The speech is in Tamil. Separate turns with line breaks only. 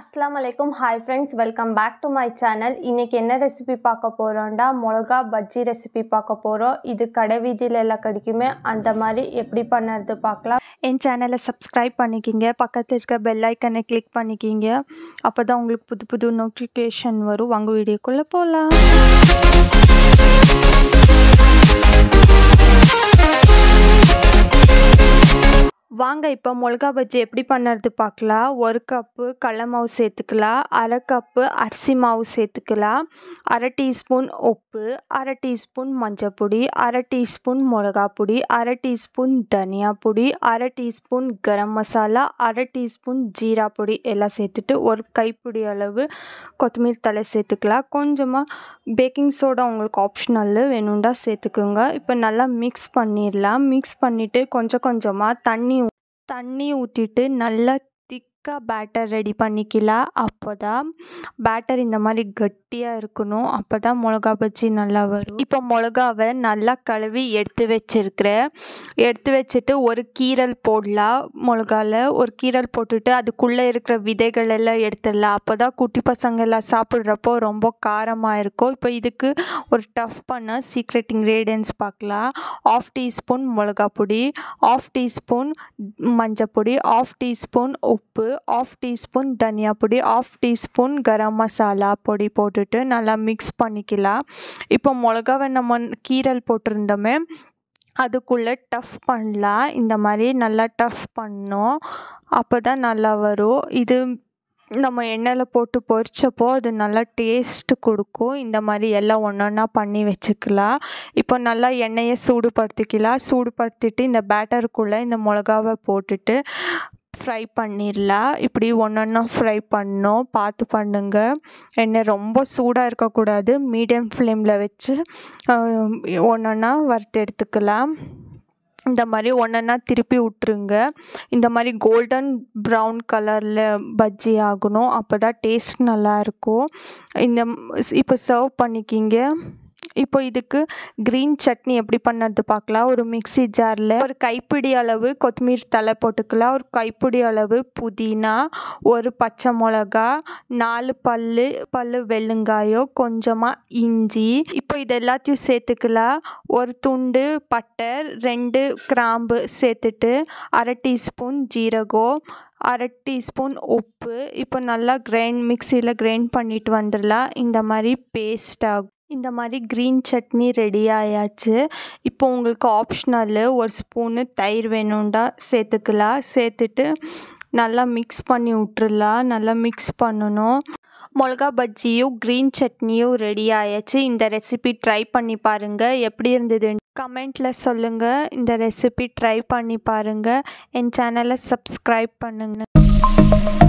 அஸ்லாம் வலைக்கும் hi friends welcome back to my channel இன்றைக்கி என்ன ரெசிபி பார்க்க போகிறோம்டா மிளகா பஜ்ஜி ரெசிபி பார்க்க போகிறோம் இது கடை வீதியில் எல்லாம் கிடைக்குமே அந்த மாதிரி எப்படி பண்ணுறது பார்க்கலாம் என் சேனலை சப்ஸ்கிரைப் பண்ணிக்கிங்க பக்கத்தில் இருக்க பெல் ஐக்கனை கிளிக் பண்ணிக்கிங்க அப்போ தான் உங்களுக்கு புது புது நோட்டிஃபிகேஷன் வரும் வாங்க வீடியோக்குள்ளே போகலாம் வாங்க இப்போ மிளகா பஜ்ஜி எப்படி பண்ணுறது பார்க்கலாம் ஒரு கப்பு கடல மாவு சேர்த்துக்கலாம் அரை கப்பு அரிசி மாவு சேர்த்துக்கலாம் அரை டீஸ்பூன் உப்பு அரை டீஸ்பூன் மஞ்சப்பொடி அரை டீஸ்பூன் மிளகா பொடி அரை டீஸ்பூன் தனியா பொடி அரை டீஸ்பூன் கரம் மசாலா அரை டீஸ்பூன் ஜீரா பொடி எல்லாம் சேர்த்துட்டு ஒரு கைப்பிடி அளவு கொத்தமல்லி தலை சேர்த்துக்கலாம் கொஞ்சமாக பேக்கிங் சோடா உங்களுக்கு ஆப்ஷனல் வேணுண்டா சேர்த்துக்குங்க இப்போ நல்லா மிக்ஸ் பண்ணிடலாம் மிக்ஸ் பண்ணிவிட்டு கொஞ்சம் கொஞ்சமாக தண்ணி தண்ணி ஊற்றிட்டு நல்லா திக்காக பேட்டர் ரெடி பண்ணிக்கலாம் அப்போ தான் பேட்டர் இந்த மாதிரி கட்டியாக இருக்கணும் அப்போ தான் மிளகா பஜ்ஜி நல்லா வரும் இப்போ மிளகாவை நல்லா கழுவி எடுத்து வச்சுருக்கிறேன் எடுத்து வச்சுட்டு ஒரு கீரல் போடலாம் மிளகாவில் ஒரு கீரல் போட்டுட்டு அதுக்குள்ளே இருக்கிற விதைகள் எல்லாம் எடுத்துடலாம் அப்போ தான் குட்டி பசங்க எல்லாம் சாப்பிட்றப்போ ரொம்ப காரமாக இருக்கும் இப்போ இதுக்கு ஒரு டஃப் பண்ண சீக்ரெட் இன்க்ரீடியன்ஸ் பார்க்கலாம் ஆஃப் டீஸ்பூன் மிளகா பொடி ஆஃப் டீஸ்பூன் மஞ்சள் பொடி ஆஃப் டீஸ்பூன் உப்பு ஆஃப் டீஸ்பூன் தனியா பொடி ஆஃப் டீஸ்பூன் கரம் மசாலா பொடி போட்டுட்டு நல்லா மிக்ஸ் பண்ணிக்கலாம் இப்போ மிளகாவை நம்ம கீரல் போட்டிருந்தோமே அதுக்குள்ளே டஃப் பண்ணலாம் இந்த மாதிரி நல்லா டஃப் பண்ணோம் அப்போ தான் நல்லா வரும் இது நம்ம எண்ணெயில் போட்டு பொரிச்சப்போ அது நல்லா டேஸ்ட்டு கொடுக்கும் இந்த மாதிரி எல்லாம் ஒன்று ஒன்றா பண்ணி வச்சுக்கலாம் இப்போ நல்லா எண்ணெயை சூடுபடுத்திக்கலாம் சூடுபடுத்திட்டு இந்த பேட்டருக்குள்ளே இந்த மிளகாவை போட்டுட்டு ஃப்ரை பண்ணிடலாம் இப்படி ஒன்று ஒன்றா ஃப்ரை பண்ணோம் பார்த்து பண்ணுங்க எண்ணெய் ரொம்ப சூடாக இருக்கக்கூடாது மீடியம் ஃப்ளேமில் வச்சு ஒன்று ஒன்றா வறுத்து எடுத்துக்கலாம் இந்த மாதிரி ஒன்றா திருப்பி விட்ருங்க இந்த மாதிரி கோல்டன் ப்ரௌன் கலரில் பஜ்ஜி ஆகணும் அப்போ தான் டேஸ்ட் நல்லாயிருக்கும் இந்த இப்போ சர்வ் பண்ணிக்கிங்க இப்போ இதுக்கு க்ரீன் சட்னி எப்படி பண்ணுறது பார்க்கலாம் ஒரு மிக்சி ஜாரில் ஒரு கைப்பிடி அளவு கொத்தமீர் தலை போட்டுக்கலாம் ஒரு கைப்பிடி அளவு புதினா ஒரு பச்சை மிளகா நாலு பல் பல் வெள்ளுங்காயோ கொஞ்சமாக இஞ்சி இப்போ இது எல்லாத்தையும் சேர்த்துக்கலாம் ஒரு துண்டு பட்டை ரெண்டு கிராம்பு சேர்த்துட்டு அரை டீஸ்பூன் ஜீரகம் அரை டீஸ்பூன் உப்பு இப்போ நல்லா கிரைண்ட் மிக்சியில் கிரைண்ட் பண்ணிட்டு வந்துடலாம் இந்த மாதிரி பேஸ்ட் ஆகும் இந்த மாதிரி க்ரீன் சட்னி ரெடி ஆயாச்சு இப்போ உங்களுக்கு ஆப்ஷனல் ஒரு ஸ்பூனு தயிர் வேணும்டா சேர்த்துக்கலாம் சேர்த்துட்டு நல்லா மிக்ஸ் பண்ணி விட்டுருலாம் நல்லா மிக்ஸ் பண்ணணும் மிளகா பஜ்ஜியும் க்ரீன் சட்னியும் ரெடி ஆயாச்சு இந்த ரெசிபி ட்ரை பண்ணி பாருங்கள் எப்படி இருந்தது கமெண்ட்டில் சொல்லுங்கள் இந்த ரெசிபி ட்ரை பண்ணி பாருங்கள் என் சேனலை சப்ஸ்கிரைப் பண்ணுங்கள்